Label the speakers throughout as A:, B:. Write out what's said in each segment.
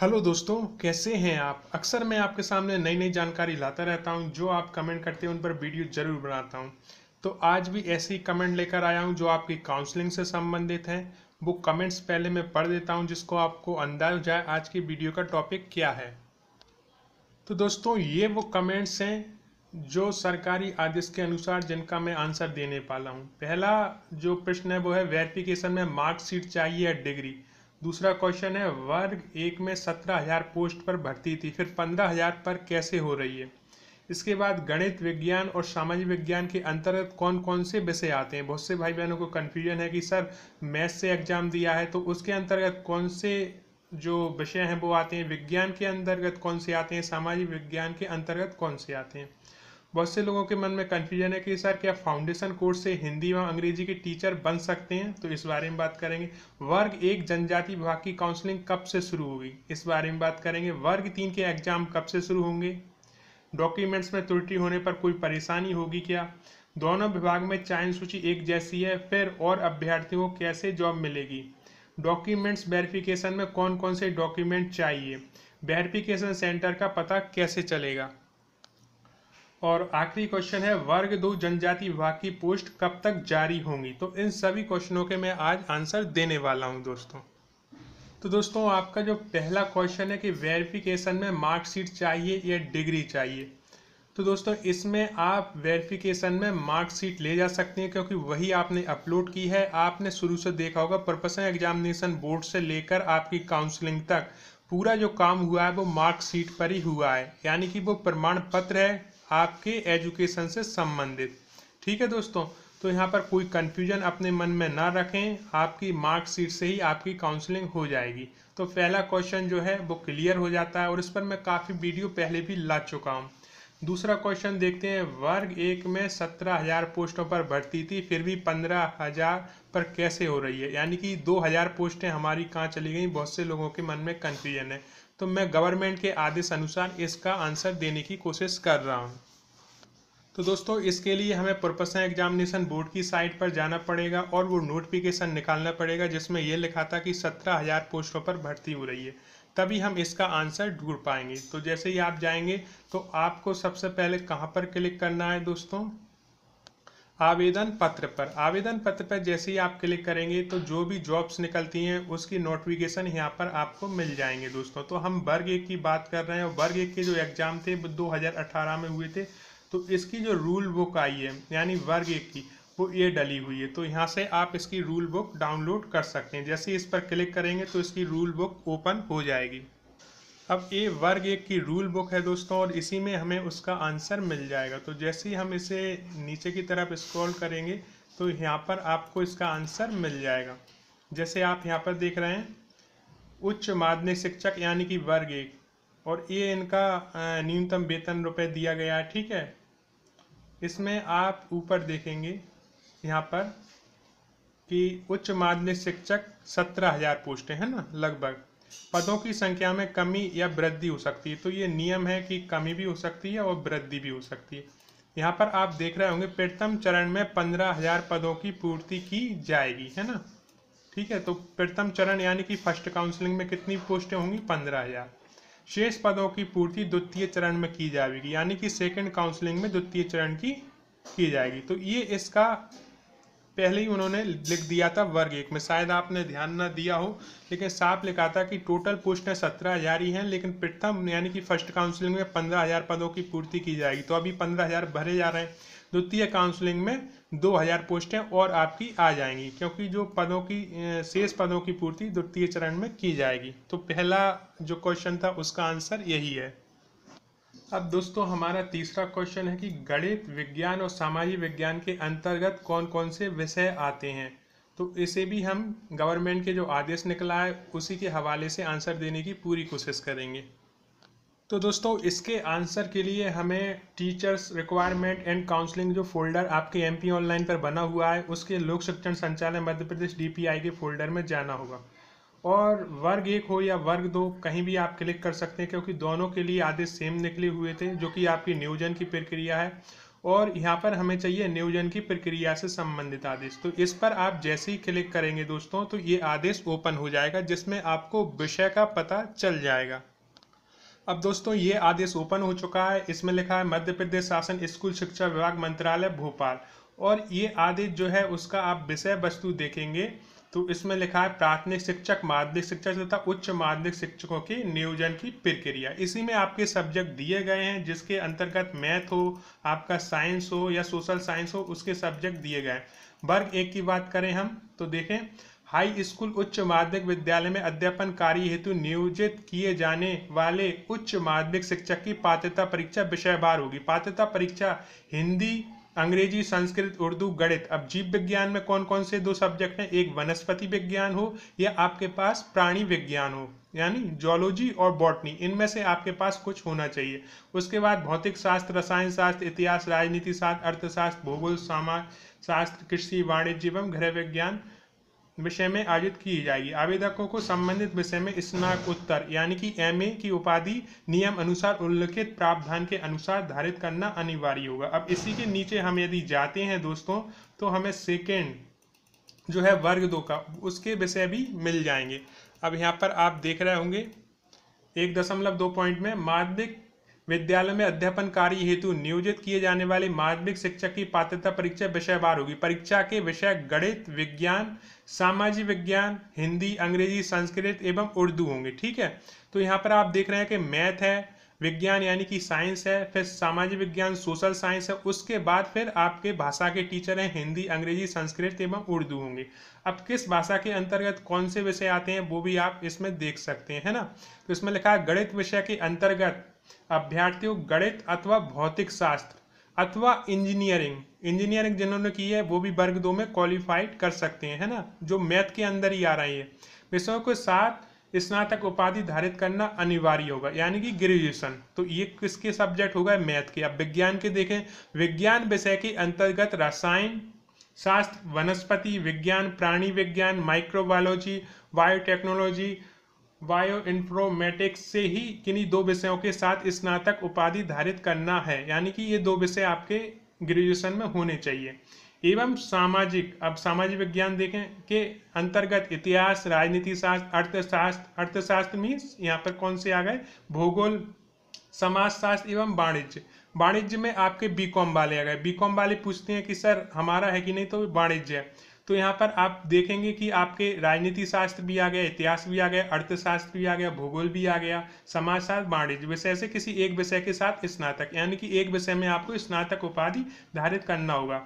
A: hello दोस्तों कैसे हैं आप अक्सर मैं आपके सामने नई नई जानकारी लाता रहता हूं जो आप कमेंट करते हैं उन पर वीडियो जरूर बनाता हूं तो आज भी ऐसे ही कमेंट लेकर आया हूं जो आपकी काउंसलिंग से संबंधित हैं वो कमेंट्स पहले मैं पढ़ देता हूं जिसको आपको अंदाज हो जाए आज की वीडियो का टॉपिक क्या है तो दोस्तों ये वो कमेंट्स हैं जो सरकारी आदेश के अनुसार जिनका मैं आंसर देने पाला हूँ पहला जो प्रश्न है वो है वेरिफिकेशन में मार्कशीट चाहिए या डिग्री दूसरा क्वेश्चन है वर्ग एक में सत्रह हजार पोस्ट पर भर्ती थी फिर पंद्रह हजार पर कैसे हो रही है इसके बाद गणित विज्ञान और सामाजिक विज्ञान के अंतर्गत कौन कौन से विषय आते हैं बहुत से भाई बहनों को कन्फ्यूजन है कि सर मैथ से एग्जाम दिया है तो उसके अंतर्गत कौन से जो विषय हैं वो आते हैं विज्ञान के अंतर्गत कौन से आते हैं सामाजिक विज्ञान के अंतर्गत कौन से आते हैं बहुत से लोगों के मन में कन्फ्यूजन है कि सर क्या फाउंडेशन कोर्स से हिंदी व अंग्रेजी के टीचर बन सकते हैं तो इस बारे में बात करेंगे वर्ग एक जनजाति विभाग की काउंसलिंग कब से शुरू होगी इस बारे में बात करेंगे वर्ग तीन के एग्जाम कब से शुरू होंगे डॉक्यूमेंट्स में त्रुटि होने पर कोई परेशानी होगी क्या दोनों विभाग में चयन सूची एक जैसी है फिर और अभ्यर्थियों को कैसे जॉब मिलेगी डॉक्यूमेंट्स वेरिफिकेशन में कौन कौन से डॉक्यूमेंट चाहिए वेरिफिकेशन सेंटर का पता कैसे चलेगा और आखिरी क्वेश्चन है वर्ग दो जनजाति विभाग की पोस्ट कब तक जारी होंगी तो इन सभी क्वेश्चनों के मैं आज आंसर देने वाला हूं दोस्तों तो दोस्तों आपका जो पहला क्वेश्चन है कि वेरिफिकेशन में मार्कशीट चाहिए या डिग्री चाहिए तो दोस्तों इसमें आप वेरिफिकेशन में मार्कशीट ले जा सकते हैं क्योंकि वही आपने अपलोड की है आपने शुरू से देखा होगा प्रोफेशनल एग्जामिनेशन बोर्ड से लेकर आपकी काउंसलिंग तक पूरा जो काम हुआ है वो मार्कशीट पर ही हुआ है यानी कि वो प्रमाण पत्र है आपके एजुकेशन से संबंधित ठीक है दोस्तों तो यहाँ पर कोई कन्फ्यूजन अपने मन में ना रखें आपकी मार्कशीट से ही आपकी काउंसलिंग हो जाएगी तो पहला क्वेश्चन जो है वो क्लियर हो जाता है और इस पर मैं काफ़ी वीडियो पहले भी ला चुका हूँ दूसरा क्वेश्चन देखते हैं वर्ग एक में सत्रह हजार पोस्टों पर भर्ती थी फिर भी पंद्रह हजार पर कैसे हो रही है यानी कि दो हजार पोस्टें हमारी कहाँ चली गई बहुत से लोगों के मन में कन्फ्यूजन है तो मैं गवर्नमेंट के आदेश अनुसार इसका आंसर देने की कोशिश कर रहा हूँ तो दोस्तों इसके लिए हमें प्रोफेशनल एग्जामिनेशन बोर्ड की साइट पर जाना पड़ेगा और वो नोटिफिकेशन निकालना पड़ेगा जिसमें यह लिखा था कि सत्रह हज़ार पोस्टों पर भर्ती हो रही है तभी हम इसका आंसर ढूंढ पाएंगे तो जैसे ही आप जाएंगे तो आपको सबसे पहले कहाँ पर क्लिक करना है दोस्तों आवेदन पत्र पर आवेदन पत्र पर जैसे ही आप क्लिक करेंगे तो जो भी जॉब्स निकलती हैं उसकी नोटिफिकेशन यहाँ पर आपको मिल जाएंगे दोस्तों तो हम वर्ग एक की बात कर रहे हैं वर्ग एक के जो एग्ज़ाम थे वो दो में हुए थे तो इसकी जो रूल बुक आई है यानी वर्ग एक की वो ये डली हुई है तो यहाँ से आप इसकी रूल बुक डाउनलोड कर सकते हैं जैसे इस पर क्लिक करेंगे तो इसकी रूल बुक ओपन हो जाएगी अब ये वर्ग एक की रूल बुक है दोस्तों और इसी में हमें उसका आंसर मिल जाएगा तो जैसे ही हम इसे नीचे की तरफ स्क्रॉल करेंगे तो यहाँ पर आपको इसका आंसर मिल जाएगा जैसे आप यहाँ पर देख रहे हैं उच्च माध्यमिक शिक्षक यानी कि वर्ग एक और ये इनका न्यूनतम वेतन रुपए दिया गया है ठीक है इसमें आप ऊपर देखेंगे यहाँ पर कि उच्च माध्यमिक शिक्षक सत्रह हजार पोस्टें हैं ना लगभग पदों की संख्या में कमी या वृद्धि हो सकती है तो ये नियम है कि कमी भी हो सकती है और वृद्धि भी हो सकती है यहाँ पर आप देख रहे होंगे प्रथम चरण में पंद्रह हजार पदों की पूर्ति की जाएगी है ना ठीक है तो प्रथम चरण यानी कि फर्स्ट काउंसलिंग में कितनी पोस्टें होंगी पंद्रह हजार शेष पदों की पूर्ति द्वितीय चरण में की जाएगी यानी कि सेकंड काउंसलिंग में द्वितीय चरण की की जाएगी तो ये इसका पहले ही उन्होंने लिख दिया था वर्ग एक में शायद आपने ध्यान ना दिया हो लेकिन साफ लिखा था कि टोटल पोस्टें सत्रह हजार ही हैं लेकिन प्रथम यानी कि फर्स्ट काउंसलिंग में पंद्रह हजार पदों की पूर्ति की जाएगी तो अभी पंद्रह हजार भरे जा रहे हैं द्वितीय काउंसलिंग में दो हजार पोस्टें और आपकी आ जाएंगी क्योंकि जो पदों की शेष पदों की पूर्ति द्वितीय चरण में की जाएगी तो पहला जो क्वेश्चन था उसका आंसर यही है अब दोस्तों हमारा तीसरा क्वेश्चन है कि गणित विज्ञान और सामाजिक विज्ञान के अंतर्गत कौन कौन से विषय आते हैं तो इसे भी हम गवर्नमेंट के जो आदेश निकला है उसी के हवाले से आंसर देने की पूरी कोशिश करेंगे तो दोस्तों इसके आंसर के लिए हमें टीचर्स रिक्वायरमेंट एंड काउंसलिंग जो फोल्डर आपके एमपी ऑनलाइन पर बना हुआ है उसके लोक शिक्षण संचालन मध्य प्रदेश डीपीआई के फोल्डर में जाना होगा और वर्ग एक हो या वर्ग दो कहीं भी आप क्लिक कर सकते हैं क्योंकि दोनों के लिए आदेश सेम निकले हुए थे जो कि आपकी नियोजन की प्रक्रिया है और यहाँ पर हमें चाहिए नियोजन की प्रक्रिया से संबंधित आदेश तो इस पर आप जैसे ही क्लिक करेंगे दोस्तों तो ये आदेश ओपन हो जाएगा जिसमें आपको विषय का पता चल जाएगा अब दोस्तों ये आदेश ओपन हो चुका है इसमें लिखा है मध्य प्रदेश शासन स्कूल शिक्षा विभाग मंत्रालय भोपाल और ये आदेश जो है उसका आप विषय वस्तु देखेंगे तो इसमें लिखा है प्राथमिक शिक्षक माध्यमिक शिक्षक तथा उच्च माध्यमिक शिक्षकों की नियोजन की प्रक्रिया इसी में आपके सब्जेक्ट दिए गए हैं जिसके अंतर्गत मैथ हो आपका साइंस हो या सोशल साइंस हो उसके सब्जेक्ट दिए गए वर्ग एक की बात करें हम तो देखें हाई स्कूल उच्च माध्यमिक विद्यालय में अध्यापन कार्य हेतु नियोजित किए जाने वाले उच्च माध्यमिक शिक्षक की पात्रता परीक्षा विषय बार होगी पात्रता परीक्षा हिंदी अंग्रेजी संस्कृत उर्दू गणित अब जीव विज्ञान में कौन कौन से दो सब्जेक्ट हैं एक वनस्पति विज्ञान हो या आपके पास प्राणी विज्ञान हो यानी जोलॉजी और बॉटनी इनमें से आपके पास कुछ होना चाहिए उसके बाद भौतिक शास्त्र रसायन शास्त्र इतिहास राजनीति शास्त्र अर्थशास्त्र भूगोल समाज शास्त्र कृषि वाणिज्य एवं गृह विज्ञान विषय में आयोजित की जाएगी आवेदकों को संबंधित विषय में स्नातकोत्तर यानी कि एमए की उपाधि नियम अनुसार उल्लिखित प्रावधान के अनुसार धारित करना अनिवार्य होगा अब इसी के नीचे हम यदि जाते हैं दोस्तों तो हमें सेकेंड जो है वर्ग दो का उसके विषय भी मिल जाएंगे अब यहाँ पर आप देख रहे होंगे एक दशमलव दो पॉइंट में माध्यमिक विद्यालय में अध्यापन कार्य हेतु नियोजित किए जाने वाले माध्यमिक शिक्षक की पात्रता परीक्षा विषयवार होगी परीक्षा के विषय गणित विज्ञान सामाजिक विज्ञान हिंदी अंग्रेजी संस्कृत एवं उर्दू होंगे ठीक है तो यहाँ पर आप देख रहे हैं कि मैथ है विज्ञान यानी कि साइंस है फिर सामाजिक विज्ञान सोशल साइंस है उसके बाद फिर आपके भाषा के टीचर हैं हिंदी अंग्रेजी संस्कृत एवं उर्दू होंगे अब किस भाषा के अंतर्गत कौन से विषय आते हैं वो भी आप इसमें देख सकते हैं है ना तो इसमें लिखा है गणित विषय के अंतर्गत अभ्यर्थियों गणित अथवा भौतिक शास्त्र अथवा इंजीनियरिंग इंजीनियरिंग जिन्होंने की है वो भी वर्ग दो में क्वालिफाइड कर सकते हैं है ना जो मैथ के अंदर ही आ रही है विषयों के साथ स्नातक उपाधि धारित करना अनिवार्य होगा यानी कि ग्रेजुएशन तो ये किसके सब्जेक्ट होगा मैथ के अब विज्ञान के देखें विज्ञान विषय के अंतर्गत रसायन शास्त्र वनस्पति विज्ञान प्राणी विज्ञान माइक्रोबायोलॉजी बायोटेक्नोलॉजी बायो इन्फॉर्मेटिक्स से ही किन्हीं दो विषयों के साथ स्नातक उपाधि धारित करना है यानी कि ये दो विषय आपके ग्रेजुएशन में होने चाहिए एवं सामाजिक अब सामाजिक विज्ञान देखें के अंतर्गत इतिहास राजनीति शास्त्र अर्थशास्त्र अर्थशास्त्र मीन्स यहाँ पर कौन से आ गए भूगोल समाजशास्त्र एवं वाणिज्य वाणिज्य में आपके बीकॉम वाले आ गए बीकॉम वाले पूछते हैं कि सर हमारा है कि नहीं तो वाणिज्य है तो यहाँ पर आप देखेंगे कि आपके राजनीति शास्त्र भी आ गया इतिहास भी आ गया अर्थशास्त्र भी आ गया भूगोल भी आ गया समाजशास्त्र वाणिज्य विषय से किसी एक विषय के साथ स्नातक यानी कि एक विषय में आपको स्नातक उपाधि धारित करना होगा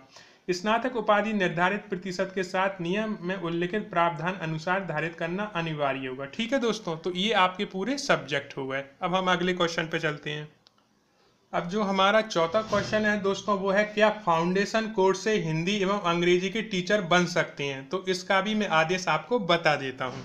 A: स्नातक उपाधि निर्धारित प्रतिशत के साथ नियम में उल्लिखित प्रावधान अनुसार धारित करना अनिवार्य होगा ठीक है दोस्तों तो ये आपके पूरे सब्जेक्ट हो गए अब हम अगले क्वेश्चन पे चलते हैं अब जो हमारा चौथा क्वेश्चन है दोस्तों वो है क्या फाउंडेशन कोर्स से हिंदी एवं अंग्रेजी के टीचर बन सकते हैं तो इसका भी मैं आदेश आपको बता देता हूँ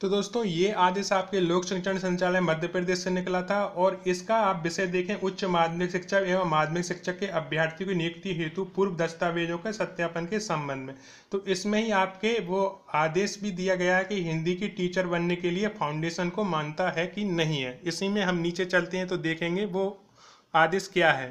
A: तो दोस्तों ये आदेश आपके लोक शिक्षण संचालय मध्य प्रदेश से निकला था और इसका आप विषय देखें उच्च माध्यमिक शिक्षक एवं माध्यमिक शिक्षक के अभ्यर्थियों की नियुक्ति हेतु पूर्व दस्तावेजों के सत्यापन के संबंध में तो इसमें ही आपके वो आदेश भी दिया गया है कि हिंदी की टीचर बनने के लिए फाउंडेशन को मानता है कि नहीं है इसी में हम नीचे चलते हैं तो देखेंगे वो आदेश क्या है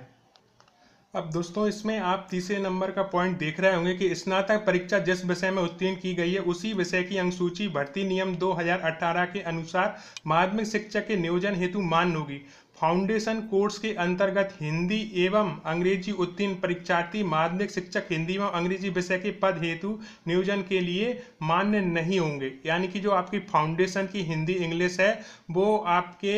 A: अब दोस्तों इसमें आप तीसरे नंबर का पॉइंट देख रहे होंगे कि स्नातक परीक्षा जिस विषय में उत्तीर्ण की गई है उसी विषय की अनुसूची भर्ती नियम 2018 के अनुसार माध्यमिक शिक्षा के नियोजन हेतु मान्य होगी फाउंडेशन कोर्स के अंतर्गत हिंदी एवं अंग्रेजी उत्तीर्ण परीक्षार्थी माध्यमिक शिक्षक हिंदी एवं अंग्रेजी विषय के पद हेतु नियोजन के लिए मान्य नहीं होंगे यानी कि जो आपकी फाउंडेशन की हिंदी इंग्लिश है वो आपके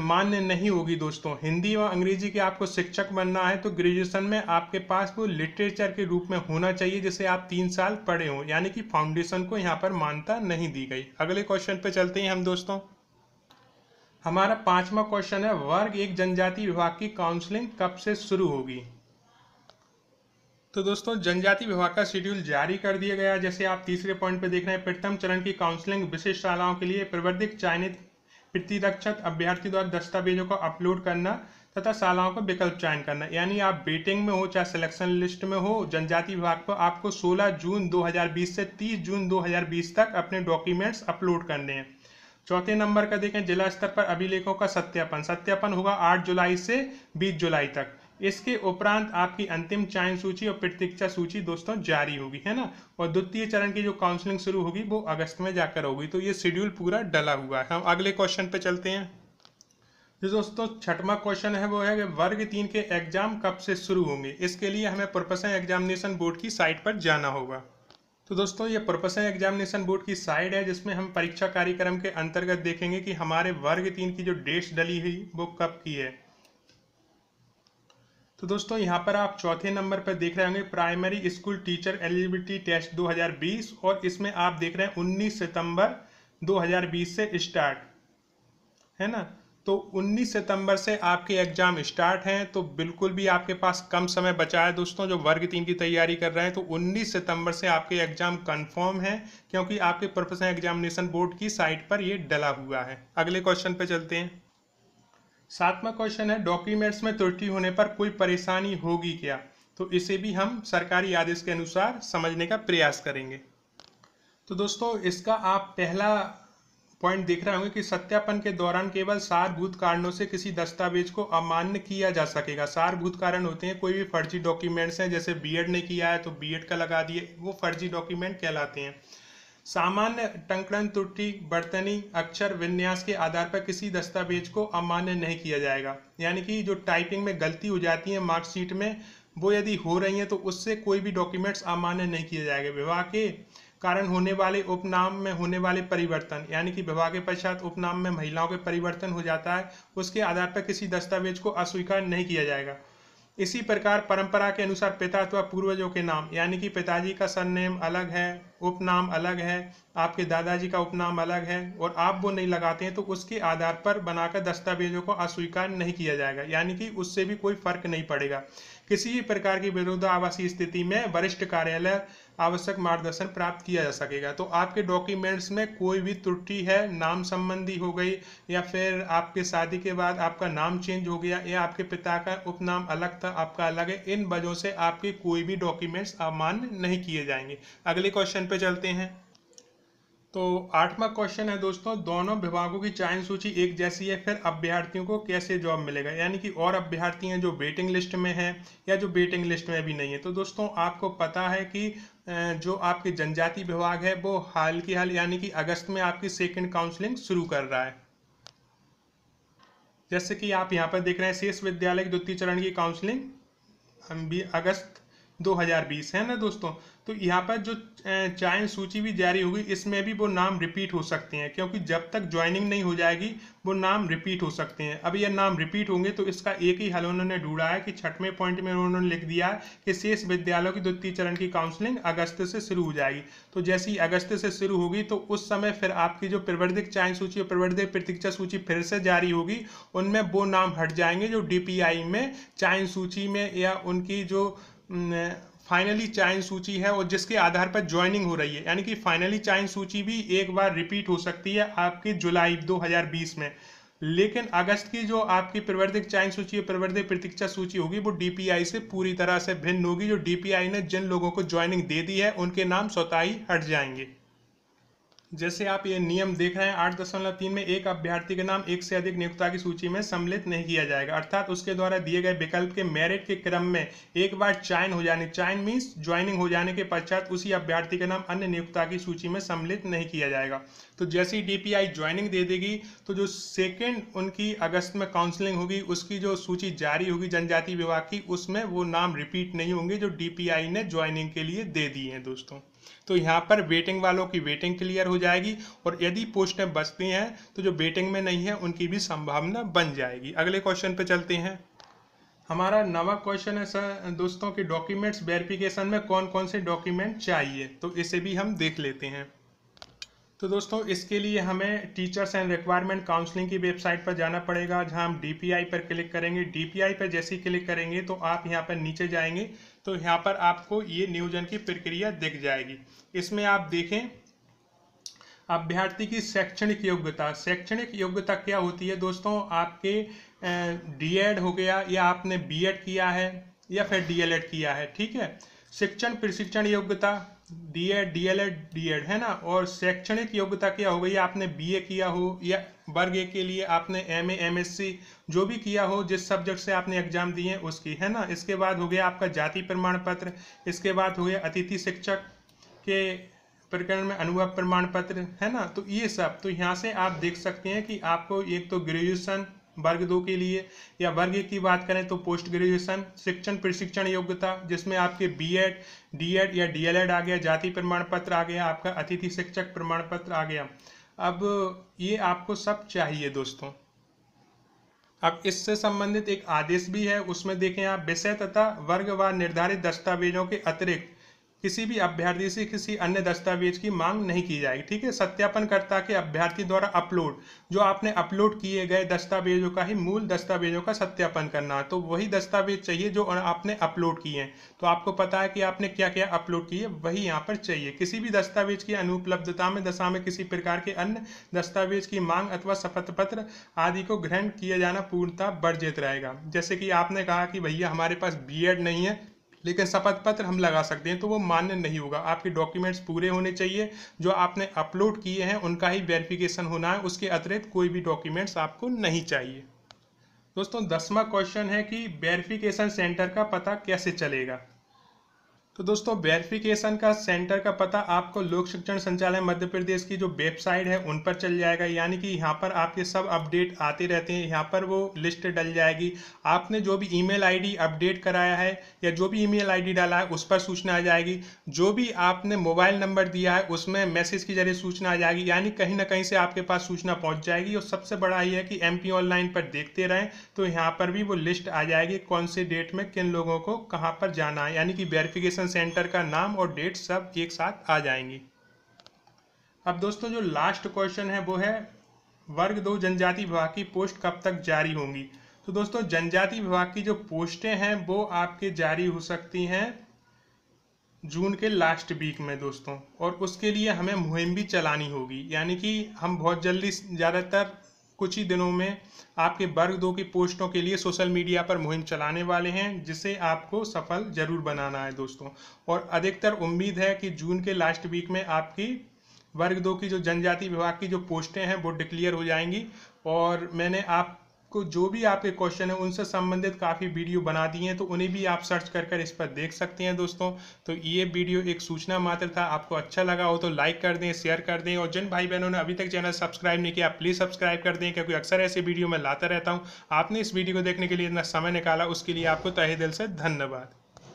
A: मान्य नहीं होगी दोस्तों हिंदी व अंग्रेजी के आपको शिक्षक बनना है तो ग्रेजुएशन में आपके पास वो लिटरेचर के रूप में होना चाहिए जिसे आप तीन साल पढ़े हों यानी कि फाउंडेशन को यहाँ पर मान्यता नहीं दी गई अगले क्वेश्चन पे चलते हैं हम दोस्तों हमारा पांचवा क्वेश्चन है वर्ग एक जनजाति विभाग की काउंसलिंग कब से शुरू होगी तो दोस्तों जनजाति विभाग का शेड्यूल जारी कर दिया गया जैसे आप तीसरे पॉइंट पे देख रहे हैं प्रथम चरण की काउंसलिंग विशेष शालाओं के लिए प्रवर्धित चयनित प्रतिरक्षक अभ्यर्थी द्वारा दस्तावेजों को अपलोड करना तथा शालाओं का विकल्प चयन करना यानी आप बेटिंग में हो चाहे सिलेक्शन लिस्ट में हो जनजाति विभाग पर आपको 16 जून 2020 से 30 जून 2020 तक अपने डॉक्यूमेंट्स अपलोड करने हैं चौथे नंबर का देखें जिला स्तर पर अभिलेखों का सत्यापन सत्यापन होगा 8 जुलाई से 20 जुलाई तक इसके उपरांत आपकी अंतिम चयन सूची और प्रतीक्षा सूची दोस्तों जारी होगी है ना और द्वितीय चरण की जो काउंसलिंग शुरू होगी वो अगस्त में जाकर होगी तो ये शेड्यूल पूरा डला हुआ है हम अगले क्वेश्चन पे चलते हैं जो दोस्तों छठवा क्वेश्चन है वो है कि वर्ग तीन के एग्जाम कब से शुरू होंगे इसके लिए हमें प्रोफेशनल एग्जामिनेशन बोर्ड की साइट पर जाना होगा तो दोस्तों ये प्रोफेशनल एग्जामिनेशन बोर्ड की साइड है जिसमें हम परीक्षा कार्यक्रम के अंतर्गत देखेंगे कि हमारे वर्ग तीन की जो डेट्स डली हुई वो कब की है तो दोस्तों यहाँ पर आप चौथे नंबर पर देख रहे होंगे primary school teacher eligibility test 2020 और इसमें आप देख रहे हैं 19 सितंबर 2020 से स्टार्ट है ना तो 19 सितंबर से आपके एग्ज़ाम स्टार्ट हैं तो बिल्कुल भी आपके पास कम समय बचा है दोस्तों जो वर्ग तीन की तैयारी कर रहे हैं तो 19 सितंबर से आपके एग्ज़ाम कंफर्म है क्योंकि आपके प्रोफेशनल एग्जामिनेशन बोर्ड की साइट पर ये डला हुआ है अगले क्वेश्चन पे चलते हैं सातवां क्वेश्चन है डॉक्यूमेंट्स में त्रुटि होने पर कोई परेशानी होगी क्या तो इसे भी हम सरकारी आदेश के अनुसार समझने का प्रयास करेंगे तो दोस्तों इसका आप पहला पॉइंट देख रहे होंगे कि सत्यापन के दौरान केवल सारभूत कारणों से किसी दस्तावेज को अमान्य किया जा सकेगा सारभूत कारण होते हैं कोई भी फर्जी डॉक्यूमेंट्स हैं जैसे बीएड ने किया है तो बीएड का लगा दिए वो फर्जी डॉक्यूमेंट कहलाते हैं सामान्य टंकण त्रुटि बर्तनी अक्षर विन्यास के आधार पर किसी दस्तावेज को अमान्य नहीं किया जाएगा यानी कि जो टाइपिंग में गलती हो जाती है मार्कशीट में वो यदि हो रही है तो उससे कोई भी डॉक्यूमेंट्स अमान्य नहीं किए जाएगा विवाह के कारण होने वाले उपनाम में होने वाले परिवर्तन यानी कि विवाह के पश्चात उपनाम में महिलाओं के परिवर्तन हो जाता है उसके आधार पर किसी दस्तावेज को अस्वीकार नहीं किया जाएगा इसी प्रकार परंपरा के अनुसार पिता अथवा पूर्वजों के नाम यानी कि पिताजी का सरनेम अलग है उपनाम अलग है आपके दादाजी का उपनाम अलग है और आप वो नहीं लगाते हैं तो उसके आधार पर बनाकर दस्तावेजों को अस्वीकार नहीं किया जाएगा यानी कि उससे भी कोई फर्क नहीं पड़ेगा किसी भी प्रकार की विरोधाभासी स्थिति में वरिष्ठ कार्यालय आवश्यक मार्गदर्शन प्राप्त किया जा सकेगा तो आपके डॉक्यूमेंट्स में कोई भी त्रुटि है नाम संबंधी हो गई या फिर आपके शादी के बाद आपका नाम चेंज हो गया या आपके पिता का उपनाम अलग था आपका अलग है इन वजहों से आपके कोई भी डॉक्यूमेंट्स अमान्य नहीं किए जाएंगे अगले क्वेश्चन पे चलते हैं तो आठवां क्वेश्चन है दोस्तों दोनों विभागों की चयन सूची एक जैसी है फिर अभ्यर्थियों को कैसे जॉब मिलेगा यानी कि और अभ्यर्थी हैं जो वेटिंग लिस्ट में हैं या जो वेटिंग लिस्ट में भी नहीं है तो दोस्तों आपको पता है कि जो आपके जनजाति विभाग है वो हाल की हाल यानी कि अगस्त में आपकी सेकंड काउंसलिंग शुरू कर रहा है जैसे कि आप यहाँ पर देख रहे हैं शेष विद्यालय के द्वितीय चरण की काउंसलिंग भी अगस्त 2020 है ना दोस्तों तो यहाँ पर जो चयन सूची भी जारी होगी इसमें भी वो नाम रिपीट हो सकते हैं क्योंकि जब तक ज्वाइनिंग नहीं हो जाएगी वो नाम रिपीट हो सकते हैं अब ये नाम रिपीट होंगे तो इसका एक ही हल उन्होंने ढूंढा है कि छठवें पॉइंट में उन्होंने लिख दिया है कि शेष विद्यालयों की द्वितीय चरण की काउंसलिंग अगस्त से शुरू हो जाएगी तो जैसे ही अगस्त से शुरू होगी तो उस समय फिर आपकी जो प्रवर्धिक चयन सूची और प्रवर्धिक प्रतीक्षा सूची फिर से जारी होगी उनमें वो नाम हट जाएंगे जो डी में चयन सूची में या उनकी जो फाइनली चयन सूची है और जिसके आधार पर ज्वाइनिंग हो रही है यानी कि फाइनली चयन सूची भी एक बार रिपीट हो सकती है आपके जुलाई 2020 में लेकिन अगस्त की जो आपकी प्रवर्तिक चयन सूची है प्रतीक्षा सूची होगी वो डी से पूरी तरह से भिन्न होगी जो डी ने जिन लोगों को ज्वाइनिंग दे दी है उनके नाम स्वतः ही हट जाएंगे जैसे आप ये नियम देख रहे हैं आठ दशमलव तीन में एक अभ्यर्थी का नाम एक से अधिक नियुक्ता की सूची में सम्मिलित नहीं किया जाएगा अर्थात उसके द्वारा दिए गए विकल्प के मेरिट के क्रम में एक बार चयन हो जाने चयन मीन्स ज्वाइनिंग हो जाने के पश्चात उसी अभ्यर्थी का नाम अन्य नियुक्ता की सूची में सम्मिलित नहीं किया जाएगा तो जैसे ही आई ज्वाइनिंग दे देगी तो जो सेकेंड उनकी अगस्त में काउंसलिंग होगी उसकी जो सूची जारी होगी जनजाति विभाग की उसमें वो नाम रिपीट नहीं होंगे जो आई ने ज्वाइनिंग के लिए दे दिए हैं दोस्तों तो यहाँ पर वेटिंग वालों की वेटिंग क्लियर हो जाएगी और यदि पोस्टें बचती हैं तो जो वेटिंग में नहीं है उनकी भी संभावना बन जाएगी अगले क्वेश्चन पे चलते हैं हमारा नवा क्वेश्चन है सर दोस्तों कि डॉक्यूमेंट्स वेरिफिकेशन में कौन कौन से डॉक्यूमेंट चाहिए तो इसे भी हम देख लेते हैं तो दोस्तों इसके लिए हमें टीचर्स एंड रिक्वायरमेंट काउंसलिंग की वेबसाइट पर जाना पड़ेगा जहां हम डी पर क्लिक करेंगे डीपीआई पर जैसे ही क्लिक करेंगे तो आप यहां पर नीचे जाएंगे तो यहां पर आपको ये नियोजन की प्रक्रिया दिख जाएगी इसमें आप देखें अभ्यर्थी की शैक्षणिक योग्यता शैक्षणिक योग्यता क्या होती है दोस्तों आपके डीएड हो गया या आपने बी किया है या फिर डी किया है ठीक है शिक्षण प्रशिक्षण योग्यता D Ed D El Ed D Ed है ना और शैक्षणिक योग्यता क्या हो गई आपने बी ए किया हो या वर्ग ए के लिए आपने M A M S C जो भी किया हो जिस सब्जेक्ट से आपने एग्जाम दिए हैं उसकी है ना इसके बाद हो गया आपका जाति प्रमाण पत्र इसके बाद हो गया अतिथि शिक्षक के प्रकरण में अनुभव प्रमाण पत्र है ना तो ये सब तो यहाँ से आप देख सकते हैं कि आपको एक तो ग्रेजुएशन वर्ग दो के लिए या वर्ग एक की बात करें तो पोस्ट ग्रेजुएशन शिक्षण प्रशिक्षण योग्यता जिसमें आपके बी एड या डी आ गया जाति प्रमाण पत्र आ गया आपका अतिथि शिक्षक प्रमाण पत्र आ गया अब ये आपको सब चाहिए दोस्तों अब इससे संबंधित एक आदेश भी है उसमें देखें आप विषय तथा वर्ग व निर्धारित दस्तावेजों के अतिरिक्त किसी भी अभ्यर्थी से किसी अन्य दस्तावेज की मांग नहीं की जाएगी ठीक है सत्यापनकर्ता के अभ्यर्थी द्वारा अपलोड जो आपने अपलोड किए गए दस्तावेजों का ही मूल दस्तावेजों का सत्यापन करना तो वही दस्तावेज चाहिए जो आपने अपलोड किए हैं तो आपको पता है कि आपने क्या क्या अपलोड किए वही यहाँ पर चाहिए किसी भी दस्तावेज की अनुपलब्धता में दशा में किसी प्रकार के अन्य दस्तावेज की मांग अथवा शपथ पत्र आदि को ग्रहण किया जाना पूर्णतः वर्जित रहेगा जैसे कि आपने कहा कि भैया हमारे पास बी नहीं है लेकिन शपथ पत्र हम लगा सकते हैं तो वो मान्य नहीं होगा आपके डॉक्यूमेंट्स पूरे होने चाहिए जो आपने अपलोड किए हैं उनका ही वेरिफिकेशन होना है उसके अतिरिक्त कोई भी डॉक्यूमेंट्स आपको नहीं चाहिए दोस्तों दसवा क्वेश्चन है कि वेरिफिकेशन सेंटर का पता कैसे चलेगा तो दोस्तों वेरिफिकेशन का सेंटर का पता आपको लोक शिक्षण संचालय मध्य प्रदेश की जो वेबसाइट है उन पर चल जाएगा यानी कि यहाँ पर आपके सब अपडेट आते रहते हैं यहाँ पर वो लिस्ट डल जाएगी आपने जो भी ईमेल आईडी अपडेट कराया है या जो भी ईमेल आईडी डाला है उस पर सूचना आ जाएगी जो भी आपने मोबाइल नंबर दिया है उसमें मैसेज के जरिए सूचना आ जाएगी यानी कहीं ना कहीं से आपके पास सूचना पहुँच जाएगी और सबसे बड़ा ये है कि एम ऑनलाइन पर देखते रहें तो यहाँ पर भी वो लिस्ट आ जाएगी कौन से डेट में किन लोगों को कहाँ पर जाना है यानी कि वेरिफिकेशन सेंटर का नाम और डेट सब एक साथ आ जाएंगी अब दोस्तों जो लास्ट क्वेश्चन है वो है वर्ग दो जनजाति विभाग की पोस्ट कब तक जारी होंगी तो दोस्तों जनजाति विभाग की जो पोस्टें हैं वो आपके जारी हो सकती हैं जून के लास्ट वीक में दोस्तों और उसके लिए हमें मुहिम भी चलानी होगी यानी कि हम बहुत जल्दी ज़्यादातर कुछ ही दिनों में आपके वर्ग दो की पोस्टों के लिए सोशल मीडिया पर मुहिम चलाने वाले हैं जिसे आपको सफल ज़रूर बनाना है दोस्तों और अधिकतर उम्मीद है कि जून के लास्ट वीक में आपकी वर्ग दो की जो जनजाति विभाग की जो पोस्टें हैं वो डिक्लियर हो जाएंगी और मैंने आप को जो भी आपके क्वेश्चन है उनसे संबंधित काफ़ी वीडियो बना दिए हैं तो उन्हें भी आप सर्च कर कर इस पर देख सकते हैं दोस्तों तो ये वीडियो एक सूचना मात्र था आपको अच्छा लगा हो तो लाइक कर दें शेयर कर दें और जिन भाई बहनों ने अभी तक चैनल सब्सक्राइब नहीं किया प्लीज़ सब्सक्राइब कर दें क्योंकि अक्सर ऐसे वीडियो मैं लाता रहता हूँ आपने इस वीडियो को देखने के लिए इतना समय निकाला उसके लिए आपको तहे दिल से धन्यवाद